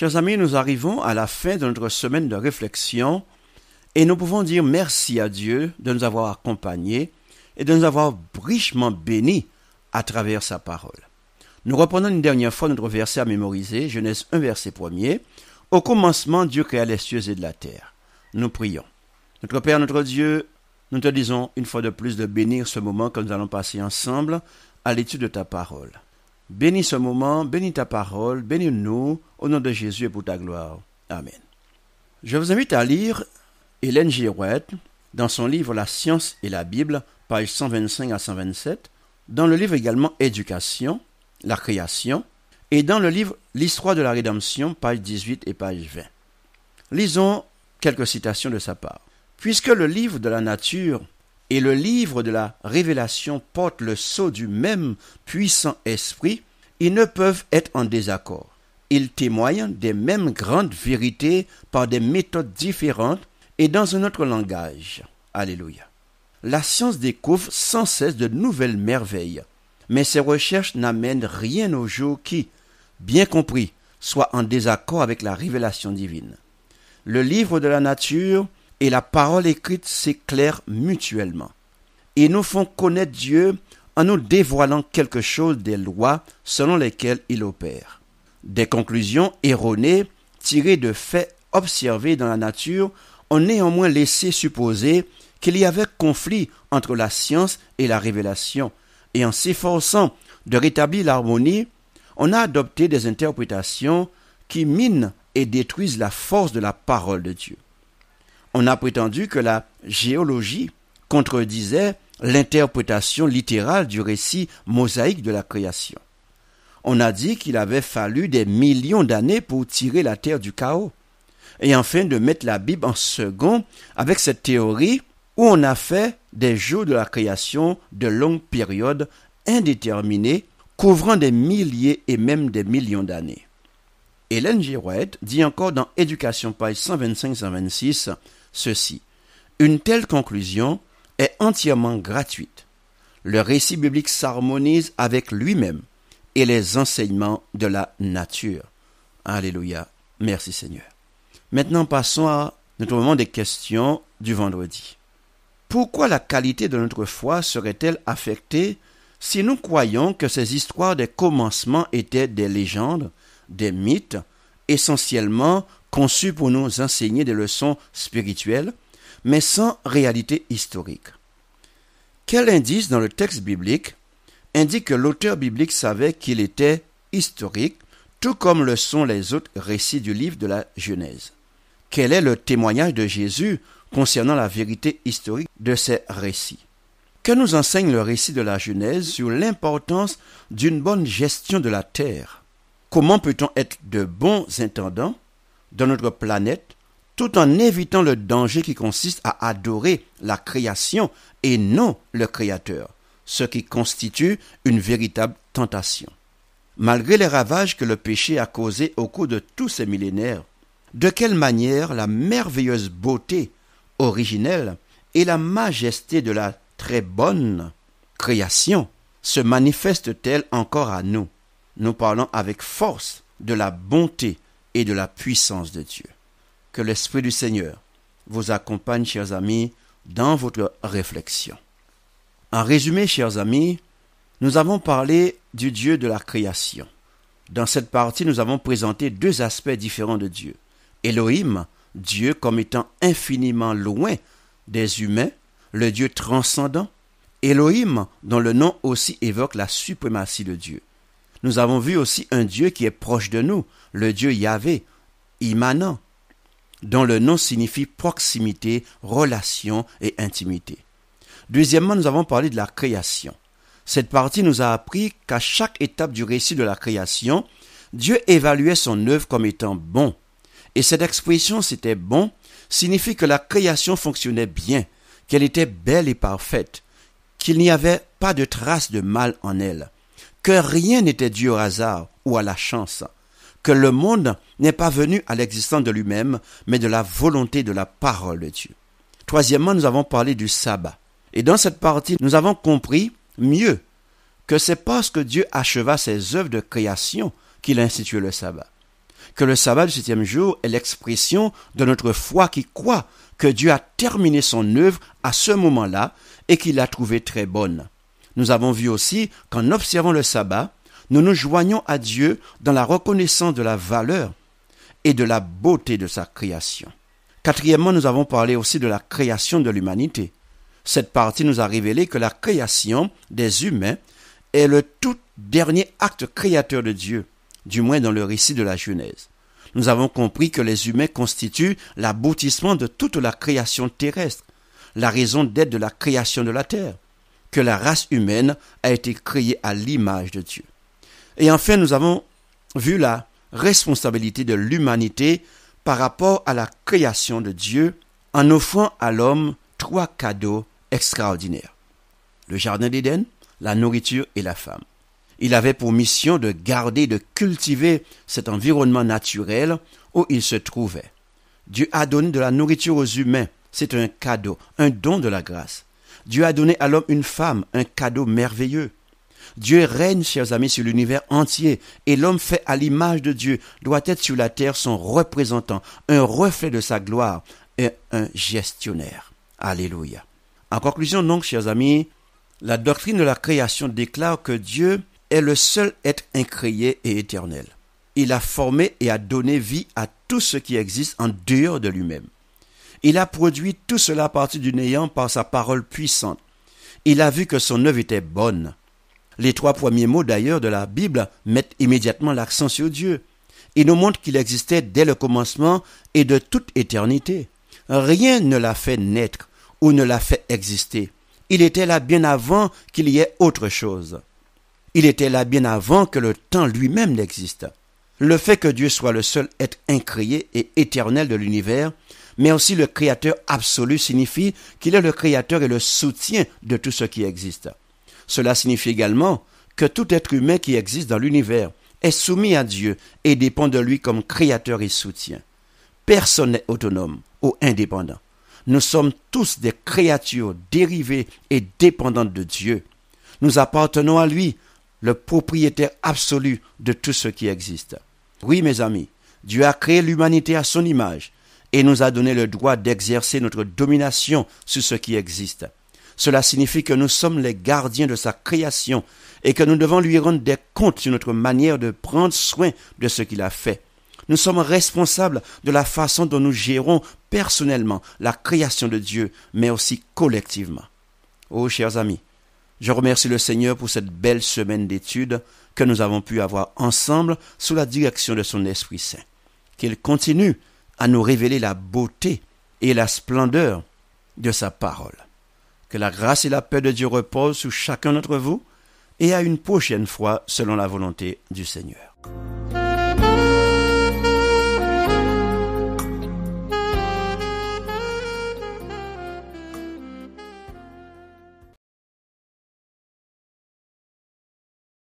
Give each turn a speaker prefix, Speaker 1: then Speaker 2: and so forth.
Speaker 1: Chers amis, nous arrivons à la fin de notre semaine de réflexion et nous pouvons dire merci à Dieu de nous avoir accompagnés et de nous avoir richement bénis à travers sa parole. Nous reprenons une dernière fois notre verset à mémoriser, Genèse 1 verset 1er. Au commencement, Dieu créa les cieux et de la terre. Nous prions. Notre Père, notre Dieu, nous te disons une fois de plus de bénir ce moment que nous allons passer ensemble à l'étude de ta parole. Bénis ce moment, bénis ta parole, bénis-nous, au nom de Jésus et pour ta gloire. Amen. Je vous invite à lire Hélène Girouette dans son livre La science et la Bible, pages 125 à 127, dans le livre également Éducation, la création, et dans le livre L'histoire de la rédemption, pages 18 et page 20. Lisons quelques citations de sa part. Puisque le livre de la nature et le livre de la Révélation porte le sceau du même puissant esprit, ils ne peuvent être en désaccord. Ils témoignent des mêmes grandes vérités par des méthodes différentes et dans un autre langage. Alléluia. La science découvre sans cesse de nouvelles merveilles, mais ses recherches n'amènent rien au jour qui, bien compris, soit en désaccord avec la révélation divine. Le livre de la nature et la parole écrite s'éclaire mutuellement. et nous font connaître Dieu en nous dévoilant quelque chose des lois selon lesquelles il opère. Des conclusions erronées tirées de faits observés dans la nature ont néanmoins laissé supposer qu'il y avait conflit entre la science et la révélation, et en s'efforçant de rétablir l'harmonie, on a adopté des interprétations qui minent et détruisent la force de la parole de Dieu on a prétendu que la géologie contredisait l'interprétation littérale du récit mosaïque de la création. On a dit qu'il avait fallu des millions d'années pour tirer la terre du chaos. Et enfin de mettre la Bible en second avec cette théorie où on a fait des jours de la création de longues périodes indéterminées couvrant des milliers et même des millions d'années. Hélène Girouette dit encore dans Éducation page 125-126 ceci. Une telle conclusion est entièrement gratuite. Le récit biblique s'harmonise avec lui-même et les enseignements de la nature. Alléluia. Merci Seigneur. Maintenant passons à notre moment des questions du vendredi. Pourquoi la qualité de notre foi serait-elle affectée si nous croyons que ces histoires des commencements étaient des légendes, des mythes, essentiellement conçu pour nous enseigner des leçons spirituelles, mais sans réalité historique. Quel indice dans le texte biblique indique que l'auteur biblique savait qu'il était historique, tout comme le sont les autres récits du livre de la Genèse Quel est le témoignage de Jésus concernant la vérité historique de ces récits Que nous enseigne le récit de la Genèse sur l'importance d'une bonne gestion de la terre Comment peut-on être de bons intendants dans notre planète tout en évitant le danger qui consiste à adorer la création et non le Créateur, ce qui constitue une véritable tentation. Malgré les ravages que le péché a causés au cours de tous ces millénaires, de quelle manière la merveilleuse beauté originelle et la majesté de la très bonne création se manifestent-elles encore à nous Nous parlons avec force de la bonté et de la puissance de Dieu. Que l'Esprit du Seigneur vous accompagne, chers amis, dans votre réflexion. En résumé, chers amis, nous avons parlé du Dieu de la création. Dans cette partie, nous avons présenté deux aspects différents de Dieu. Elohim, Dieu comme étant infiniment loin des humains, le Dieu transcendant. Elohim, dont le nom aussi évoque la suprématie de Dieu nous avons vu aussi un Dieu qui est proche de nous, le Dieu Yahvé, immanent, dont le nom signifie proximité, relation et intimité. Deuxièmement, nous avons parlé de la création. Cette partie nous a appris qu'à chaque étape du récit de la création, Dieu évaluait son œuvre comme étant bon. Et cette expression c'était bon signifie que la création fonctionnait bien, qu'elle était belle et parfaite, qu'il n'y avait pas de trace de mal en elle que rien n'était dû au hasard ou à la chance, que le monde n'est pas venu à l'existence de lui-même, mais de la volonté de la parole de Dieu. Troisièmement, nous avons parlé du sabbat. Et dans cette partie, nous avons compris mieux que c'est parce que Dieu acheva ses œuvres de création qu'il a institué le sabbat. Que le sabbat du septième jour est l'expression de notre foi qui croit que Dieu a terminé son œuvre à ce moment-là et qu'il l'a trouvée très bonne. Nous avons vu aussi qu'en observant le sabbat, nous nous joignons à Dieu dans la reconnaissance de la valeur et de la beauté de sa création. Quatrièmement, nous avons parlé aussi de la création de l'humanité. Cette partie nous a révélé que la création des humains est le tout dernier acte créateur de Dieu, du moins dans le récit de la Genèse. Nous avons compris que les humains constituent l'aboutissement de toute la création terrestre, la raison d'être de la création de la terre que la race humaine a été créée à l'image de Dieu. Et enfin, nous avons vu la responsabilité de l'humanité par rapport à la création de Dieu en offrant à l'homme trois cadeaux extraordinaires. Le Jardin d'Éden, la nourriture et la femme. Il avait pour mission de garder, de cultiver cet environnement naturel où il se trouvait. Dieu a donné de la nourriture aux humains. C'est un cadeau, un don de la grâce. Dieu a donné à l'homme une femme, un cadeau merveilleux. Dieu règne, chers amis, sur l'univers entier, et l'homme fait à l'image de Dieu doit être sur la terre son représentant, un reflet de sa gloire et un gestionnaire. Alléluia. En conclusion donc, chers amis, la doctrine de la création déclare que Dieu est le seul être incréé et éternel. Il a formé et a donné vie à tout ce qui existe en dehors de lui-même. Il a produit tout cela à partir du néant par sa parole puissante. Il a vu que son œuvre était bonne. Les trois premiers mots d'ailleurs de la Bible mettent immédiatement l'accent sur Dieu et nous montrent qu'il existait dès le commencement et de toute éternité. Rien ne l'a fait naître ou ne l'a fait exister. Il était là bien avant qu'il y ait autre chose. Il était là bien avant que le temps lui-même n'existe. Le fait que Dieu soit le seul être incréé et éternel de l'univers mais aussi le créateur absolu signifie qu'il est le créateur et le soutien de tout ce qui existe. Cela signifie également que tout être humain qui existe dans l'univers est soumis à Dieu et dépend de lui comme créateur et soutien. Personne n'est autonome ou indépendant. Nous sommes tous des créatures dérivées et dépendantes de Dieu. Nous appartenons à lui, le propriétaire absolu de tout ce qui existe. Oui, mes amis, Dieu a créé l'humanité à son image et nous a donné le droit d'exercer notre domination sur ce qui existe. Cela signifie que nous sommes les gardiens de sa création et que nous devons lui rendre des comptes sur notre manière de prendre soin de ce qu'il a fait. Nous sommes responsables de la façon dont nous gérons personnellement la création de Dieu, mais aussi collectivement. Oh, chers amis, je remercie le Seigneur pour cette belle semaine d'études que nous avons pu avoir ensemble sous la direction de son Esprit Saint. Qu'il continue à nous révéler la beauté et la splendeur de sa parole. Que la grâce et la paix de Dieu reposent sous chacun d'entre vous et à une prochaine fois selon la volonté du Seigneur.